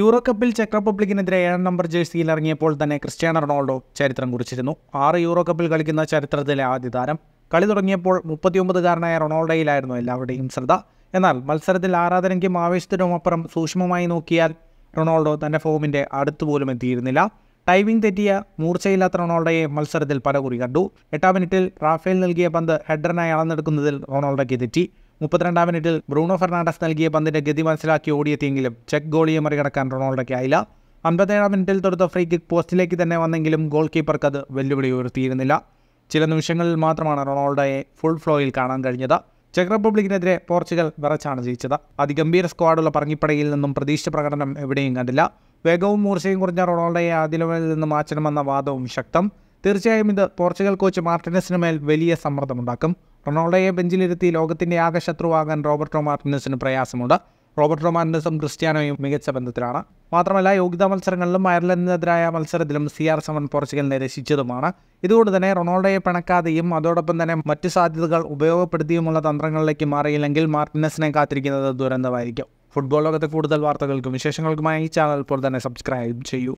euro കപ്പിൽ check റിപ്പബ്ലിക്കിനെതിരെ ഏഴാം number ജേഴ്സിയിൽ ഇറങ്ങിയപ്പോൾ തന്നെ ക്രിസ്ത്യാനോ റൊണാൾഡോ ചരിത്രം കുറിച്ചിരുന്നു ആറ് യൂറോ കപ്പിൽ കളിക്കുന്ന ചരിത്രത്തിലെ ആദ്യ താരം കളി തുടങ്ങിയപ്പോൾ മുപ്പത്തിയൊമ്പതുകാരനായ റൊണാൾഡോയിലായിരുന്നു എല്ലാവരുടെയും ശ്രദ്ധ എന്നാൽ മത്സരത്തിൽ ആരാധനയ്ക്കും അപ്പുറം സൂക്ഷ്മമായി നോക്കിയാൽ റൊണാൾഡോ തൻ്റെ ഫോമിൻ്റെ അടുത്തുപോലും എത്തിയിരുന്നില്ല ടൈമിംഗ് തെറ്റിയ മൂർച്ചയില്ലാത്ത റൊണാൾഡോയെ മത്സരത്തിൽ പലകുറി കണ്ടു എട്ടാം മിനിറ്റിൽ റാഫേൽ നൽകിയ പന്ത് ഹെഡറിനായി അളന്നെടുക്കുന്നതിൽ റൊണാൾഡോയ്ക്ക് തെറ്റി മുപ്പത്തിരണ്ടാം മിനിറ്റിൽ ബ്രൂണോ ഫെർണാണ്ടസ് നൽകിയ പന്തിന്റെ ഗതി മനസ്സിലാക്കി ഓടിയെത്തിയെങ്കിലും ചെക്ക് ഗോളിയെ മറികടക്കാൻ റൊണാൾഡോയ്ക്കായില്ല അമ്പത്തേഴാം മിനിറ്റിൽ തൊടുത്ത ഫ്രീ കിക്ക് പോസ്റ്റിലേക്ക് തന്നെ വന്നെങ്കിലും ഗോൾ കീപ്പർക്ക് അത് വെല്ലുവിളി ഉയർത്തിയിരുന്നില്ല ചില നിമിഷങ്ങളിൽ മാത്രമാണ് റൊണാൾഡോയെ ഫുൾ ഫ്ലോയിൽ കാണാൻ കഴിഞ്ഞത് ചെക്ക് റിപ്പബ്ലിക്കിനെതിരെ പോർച്ചുഗൽ വിറച്ചാണ് ജയിച്ചത് അതിഗംഭീര സ്ക്വാഡുള്ള പറങ്ങിപ്പടയിൽ നിന്നും പ്രതീക്ഷ പ്രകടനം എവിടെയും കണ്ടില്ല വേഗവും മൂർച്ചയും കുറഞ്ഞ റൊണാൾഡോയെ ആദ്യമയിൽ നിന്ന് മാറ്റണമെന്ന വാദവും ശക്തം തീർച്ചയായും ഇത് പോർച്ചുഗൽ കോച്ച് മാർട്ടിനസിന് മേൽ വലിയ സമ്മർദ്ദമുണ്ടാക്കും റൊണാൾഡോയെ ബെഞ്ചിലിരുത്തി ലോകത്തിൻ്റെ ആകെ ശത്രുവാകാൻ റോബർട്ടോ മാർട്ടിനസിന് പ്രയാസമുണ്ട് റോബർട്ടോ മാർട്ടിനസും ക്രിസ്ത്യാനോയും മികച്ച ബന്ധത്തിലാണ് മാത്രമല്ല യോഗ്യതാ മത്സരങ്ങളിലും അയർലൻഡിനെതിരായ മത്സരത്തിലും സി ആർ സെവൻ പോർച്ചുഗലിനെ രക്ഷിച്ചതുമാണ് ഇതുകൊണ്ട് തന്നെ റൊണാൾഡോയെ പിണക്കാതെയും അതോടൊപ്പം തന്നെ മറ്റു സാധ്യതകൾ ഉപയോഗപ്പെടുത്തിയുമുള്ള തന്ത്രങ്ങളിലേക്ക് മാറിയില്ലെങ്കിൽ മാർട്ടിനസിനെ കാത്തിരിക്കുന്നത് ദുരന്തമായിരിക്കും ഫുട്ബോൾ ലോകത്തെ കൂടുതൽ വാർത്തകൾക്കും വിശേഷങ്ങൾക്കുമായി ഈ ചാനൽ ഇപ്പോൾ തന്നെ സബ്സ്ക്രൈബ് ചെയ്യൂ